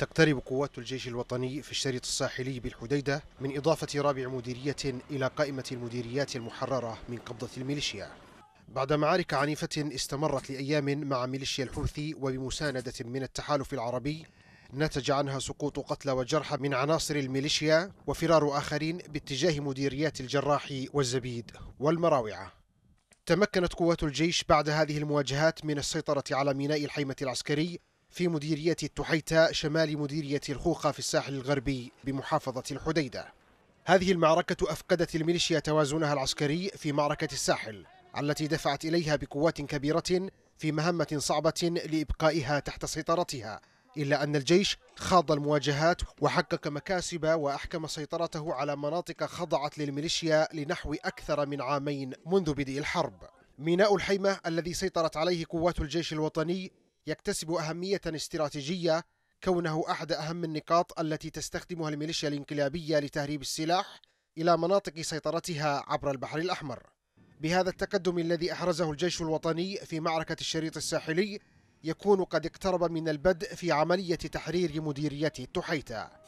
تقترب قوات الجيش الوطني في الشريط الساحلي بالحديدة من إضافة رابع مديرية إلى قائمة المديريات المحررة من قبضة الميليشيا بعد معارك عنيفة استمرت لأيام مع ميليشيا الحوثي وبمساندة من التحالف العربي نتج عنها سقوط قتلى وجرحى من عناصر الميليشيا وفرار آخرين باتجاه مديريات الجراح والزبيد والمراوعة تمكنت قوات الجيش بعد هذه المواجهات من السيطرة على ميناء الحيمة العسكري في مديرية التحيتة شمال مديرية الخوخة في الساحل الغربي بمحافظة الحديدة هذه المعركة أفقدت الميليشيا توازنها العسكري في معركة الساحل التي دفعت إليها بقوات كبيرة في مهمة صعبة لإبقائها تحت سيطرتها إلا أن الجيش خاض المواجهات وحقق مكاسب وأحكم سيطرته على مناطق خضعت للميليشيا لنحو أكثر من عامين منذ بدء الحرب ميناء الحيمة الذي سيطرت عليه قوات الجيش الوطني يكتسب أهمية استراتيجية كونه أحد أهم النقاط التي تستخدمها الميليشيا الانقلابية لتهريب السلاح إلى مناطق سيطرتها عبر البحر الأحمر بهذا التقدم الذي أحرزه الجيش الوطني في معركة الشريط الساحلي يكون قد اقترب من البدء في عملية تحرير مديرية تحيتا